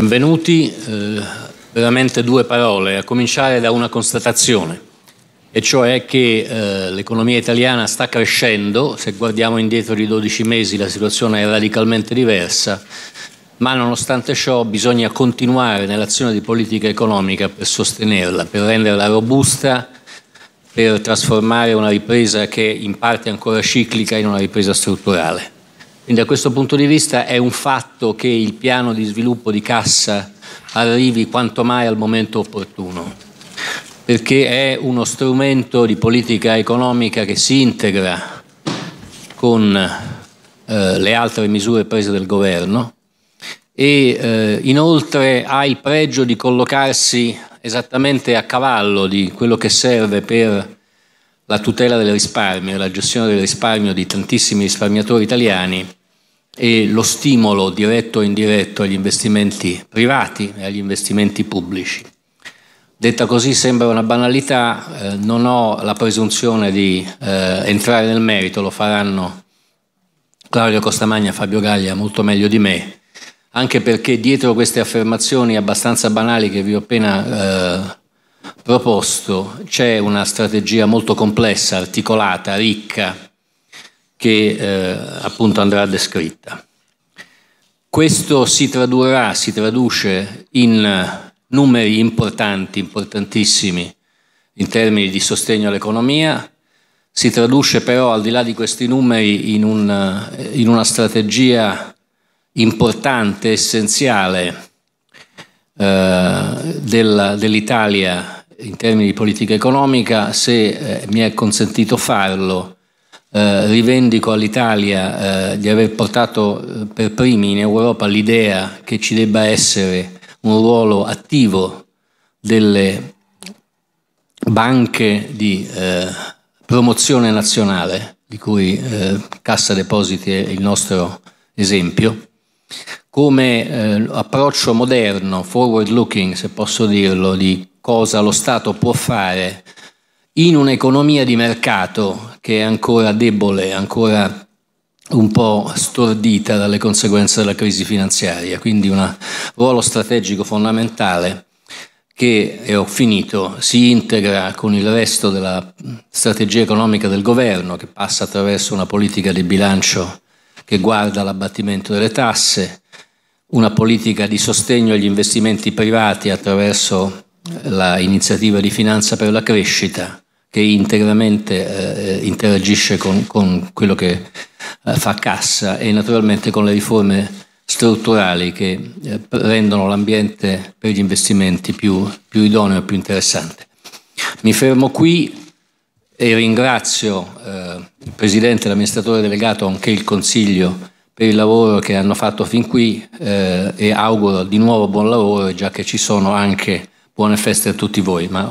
Benvenuti, eh, veramente due parole, a cominciare da una constatazione, e cioè che eh, l'economia italiana sta crescendo, se guardiamo indietro di 12 mesi la situazione è radicalmente diversa, ma nonostante ciò bisogna continuare nell'azione di politica economica per sostenerla, per renderla robusta, per trasformare una ripresa che in parte è ancora ciclica in una ripresa strutturale. Quindi da questo punto di vista è un fatto che il piano di sviluppo di cassa arrivi quanto mai al momento opportuno, perché è uno strumento di politica economica che si integra con eh, le altre misure prese dal governo e eh, inoltre ha il pregio di collocarsi esattamente a cavallo di quello che serve per la tutela del risparmio, e la gestione del risparmio di tantissimi risparmiatori italiani e lo stimolo diretto e indiretto agli investimenti privati e agli investimenti pubblici. Detta così sembra una banalità, eh, non ho la presunzione di eh, entrare nel merito, lo faranno Claudio Costamagna e Fabio Gaglia molto meglio di me, anche perché dietro queste affermazioni abbastanza banali che vi ho appena eh, proposto c'è una strategia molto complessa, articolata, ricca, che eh, appunto andrà descritta. Questo si tradurrà, si traduce in numeri importanti, importantissimi in termini di sostegno all'economia, si traduce però al di là di questi numeri in, un, in una strategia importante, essenziale eh, dell'Italia in termini di politica economica, se eh, mi è consentito farlo, eh, rivendico all'Italia eh, di aver portato eh, per primi in Europa l'idea che ci debba essere un ruolo attivo delle banche di eh, promozione nazionale, di cui eh, Cassa Depositi è il nostro esempio, come eh, approccio moderno, forward looking se posso dirlo, di cosa lo Stato può fare in un'economia di mercato che è ancora debole, ancora un po' stordita dalle conseguenze della crisi finanziaria, quindi un ruolo strategico fondamentale che, e ho finito, si integra con il resto della strategia economica del governo che passa attraverso una politica di bilancio che guarda l'abbattimento delle tasse, una politica di sostegno agli investimenti privati attraverso eh, l'iniziativa di finanza per la crescita che integramente eh, interagisce con, con, quello che eh, fa cassa e naturalmente con le riforme strutturali che eh, rendono l'ambiente per gli investimenti più, più idoneo e più interessante. Mi fermo qui e ringrazio eh, il Presidente, l'amministratore delegato, anche il Consiglio per il lavoro che hanno fatto fin qui eh, e auguro di nuovo buon lavoro, già che ci sono anche buone feste a tutti voi. Ma...